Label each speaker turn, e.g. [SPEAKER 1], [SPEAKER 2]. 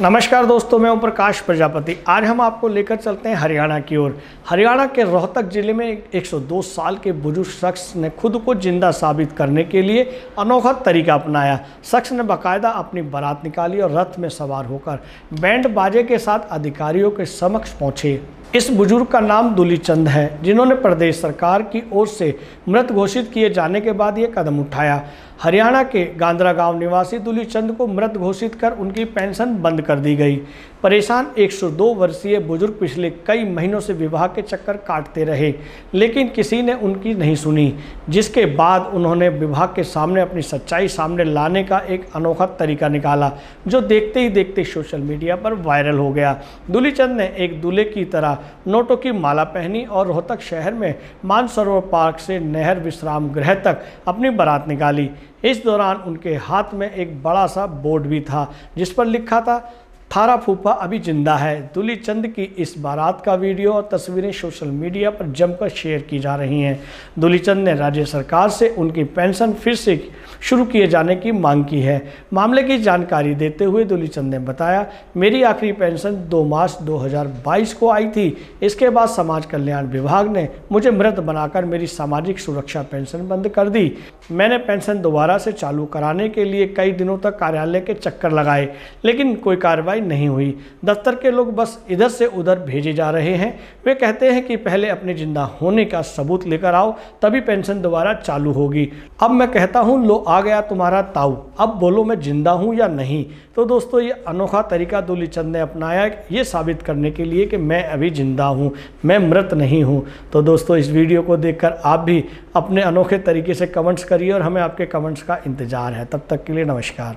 [SPEAKER 1] नमस्कार दोस्तों मैं हूं प्रकाश प्रजापति आज हम आपको लेकर चलते हैं हरियाणा की ओर हरियाणा के रोहतक जिले में 102 साल के बुजुर्ग शख्स ने खुद को जिंदा साबित करने के लिए अनोखा तरीका अपनाया शख्स ने बकायदा अपनी बारात निकाली और रथ में सवार होकर बैंड बाजे के साथ अधिकारियों के समक्ष पहुंचे इस बुजुर्ग का नाम दुली चंद है जिन्होंने प्रदेश सरकार की ओर से मृत घोषित किए जाने के बाद ये कदम उठाया हरियाणा के गांधरा गांव निवासी दुली चंद को मृत घोषित कर उनकी पेंशन बंद कर दी गई परेशान 102 वर्षीय बुजुर्ग पिछले कई महीनों से विवाह के चक्कर काटते रहे लेकिन किसी ने उनकी नहीं सुनी जिसके बाद उन्होंने विवाह के सामने अपनी सच्चाई सामने लाने का एक अनोखा तरीका निकाला जो देखते ही देखते सोशल मीडिया पर वायरल हो गया चंद ने एक दूल्हे की तरह नोटों की माला पहनी और रोहतक शहर में मानसरोवर पार्क से नहर विश्राम गृह तक अपनी बारात निकाली इस दौरान उनके हाथ में एक बड़ा सा बोर्ड भी था जिस पर लिखा था थारा फूफा अभी जिंदा है दुली चंद की इस बारात का वीडियो और तस्वीरें सोशल मीडिया पर जमकर शेयर की जा रही हैं दुली चंद ने राज्य सरकार से उनकी पेंशन फिर से शुरू किए जाने की मांग की है मामले की जानकारी देते हुए दुली चंद ने बताया मेरी आखिरी पेंशन दो मार्च 2022 को आई थी इसके बाद समाज कल्याण विभाग ने मुझे मृत बनाकर मेरी सामाजिक सुरक्षा पेंशन बंद कर दी मैंने पेंशन दोबारा से चालू कराने के लिए कई दिनों तक कार्यालय के चक्कर लगाए लेकिन कोई कार्रवाई कार्रवाई नहीं हुई दफ्तर के लोग बस इधर से उधर भेजे जा रहे हैं वे कहते हैं कि पहले अपने जिंदा होने का सबूत लेकर आओ तभी पेंशन दोबारा चालू होगी अब मैं कहता हूँ लो आ गया तुम्हारा ताऊ अब बोलो मैं जिंदा हूँ या नहीं तो दोस्तों ये अनोखा तरीका दुली चंद ने अपनाया ये साबित करने के लिए कि मैं अभी ज़िंदा हूँ मैं मृत नहीं हूँ तो दोस्तों इस वीडियो को देखकर आप भी अपने अनोखे तरीके से कमेंट्स करिए और हमें आपके कमेंट्स का इंतज़ार है तब तक के लिए नमस्कार